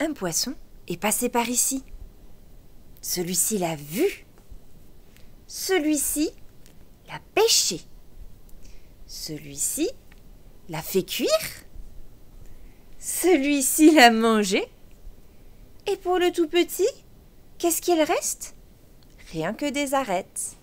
un poisson est passé par ici. Celui-ci l'a vu. Celui-ci l'a pêché. Celui-ci l'a fait cuire. Celui-ci l'a mangé. Et pour le tout petit, qu'est-ce qu'il reste Rien que des arêtes.